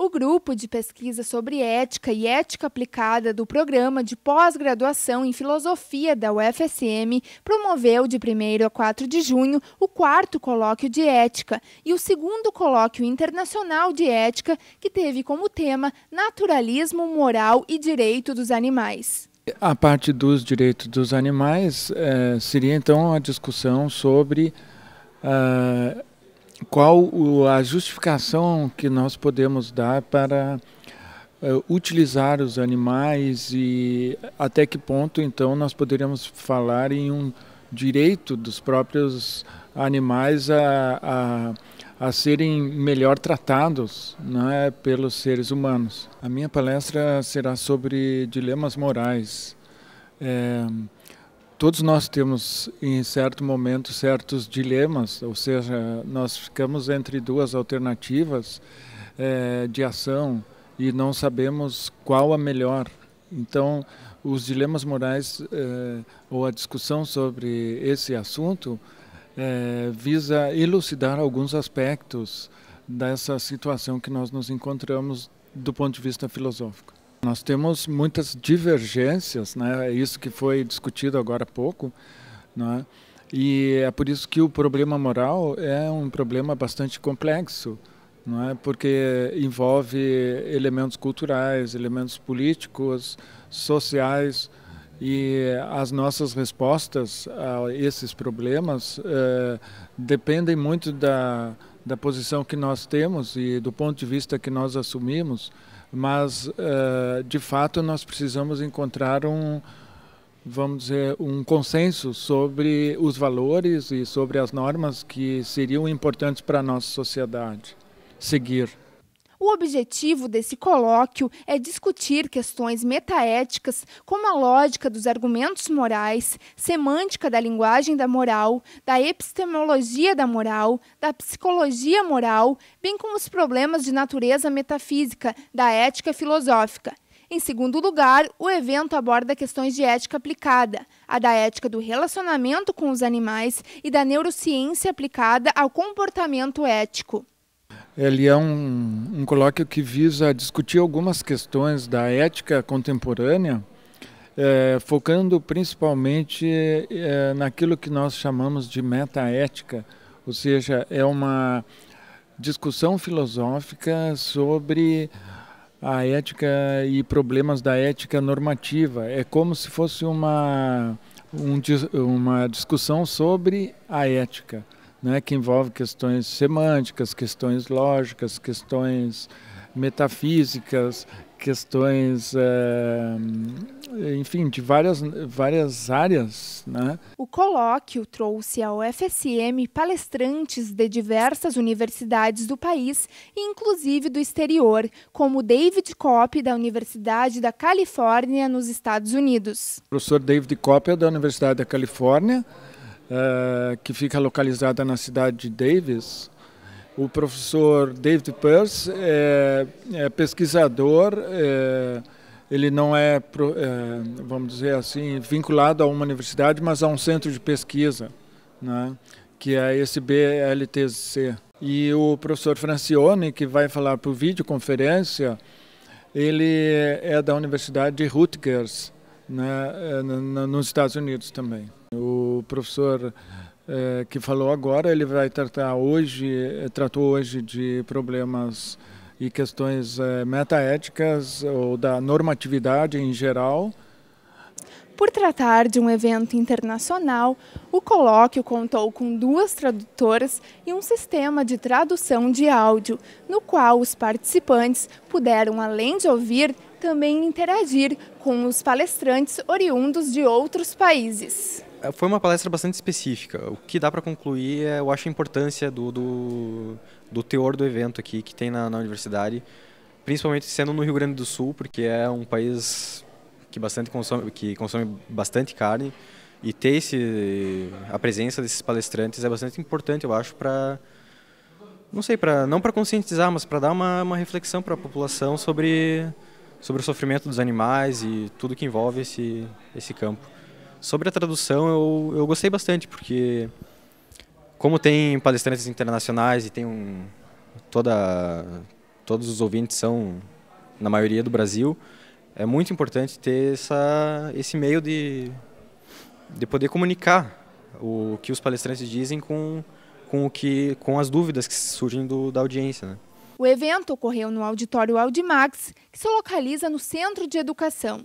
O grupo de pesquisa sobre ética e ética aplicada do programa de pós-graduação em filosofia da UFSM promoveu de 1 a 4 de junho o quarto colóquio de ética e o segundo colóquio internacional de ética, que teve como tema Naturalismo Moral e Direito dos Animais. A parte dos direitos dos animais eh, seria então a discussão sobre. Uh, qual a justificação que nós podemos dar para eh, utilizar os animais e até que ponto então nós poderíamos falar em um direito dos próprios animais a, a, a serem melhor tratados né, pelos seres humanos. A minha palestra será sobre dilemas morais. É, todos nós temos em certo momento certos dilemas, ou seja, nós ficamos entre duas alternativas é, de ação e não sabemos qual a melhor. Então, os dilemas morais é, ou a discussão sobre esse assunto é, visa elucidar alguns aspectos dessa situação que nós nos encontramos do ponto de vista filosófico. Nós temos muitas divergências, né? É isso que foi discutido agora há pouco, né? e é por isso que o problema moral é um problema bastante complexo, não é? porque envolve elementos culturais, elementos políticos, sociais, e as nossas respostas a esses problemas eh, dependem muito da, da posição que nós temos e do ponto de vista que nós assumimos mas eh, de fato nós precisamos encontrar um vamos dizer um consenso sobre os valores e sobre as normas que seriam importantes para a nossa sociedade seguir. O objetivo desse colóquio é discutir questões metaéticas, como a lógica dos argumentos morais, semântica da linguagem da moral, da epistemologia da moral, da psicologia moral, bem como os problemas de natureza metafísica, da ética filosófica. Em segundo lugar, o evento aborda questões de ética aplicada, a da ética do relacionamento com os animais e da neurociência aplicada ao comportamento ético. Ele é um, um colóquio que visa discutir algumas questões da ética contemporânea, é, focando principalmente é, naquilo que nós chamamos de metaética, ou seja, é uma discussão filosófica sobre a ética e problemas da ética normativa. É como se fosse uma, um, uma discussão sobre a ética né, que envolve questões semânticas, questões lógicas, questões metafísicas, questões, é, enfim, de várias, várias áreas. Né? O colóquio trouxe ao FSM palestrantes de diversas universidades do país, inclusive do exterior, como David Kopp, da Universidade da Califórnia, nos Estados Unidos. O professor David Kopp é da Universidade da Califórnia, eh, que fica localizada na cidade de Davis. O professor David Peirce é, é pesquisador, é, ele não é, eh, vamos dizer assim, vinculado a uma universidade, mas a um centro de pesquisa, né, que é esse BLTC. E o professor Francione, que vai falar por videoconferência, ele é da Universidade de Rutgers, né, eh, nos Estados Unidos também. O professor eh, que falou agora, ele vai tratar hoje, eh, tratou hoje de problemas e questões metaéticas ou da normatividade em geral. Por tratar de um evento internacional, o colóquio contou com duas tradutoras e um sistema de tradução de áudio, no qual os participantes puderam, além de ouvir, também interagir com os palestrantes oriundos de outros países. É, foi uma palestra bastante específica. O que dá para concluir é, eu acho, a importância do, do, do teor do evento aqui que tem na, na universidade, principalmente sendo no Rio Grande do Sul, porque é um país que bastante consome, que consome bastante carne e ter esse, a presença desses palestrantes é bastante importante, eu acho, para não sei, para não para conscientizar, mas para dar uma, uma reflexão para a população sobre sobre o sofrimento dos animais e tudo que envolve esse, esse campo. Sobre a tradução, eu, eu gostei bastante, porque como tem palestrantes internacionais e tem um, toda, todos os ouvintes são, na maioria, do Brasil, é muito importante ter essa, esse meio de, de poder comunicar o que os palestrantes dizem com, com, o que, com as dúvidas que surgem do, da audiência. Né? O evento ocorreu no auditório Audimax, que se localiza no Centro de Educação.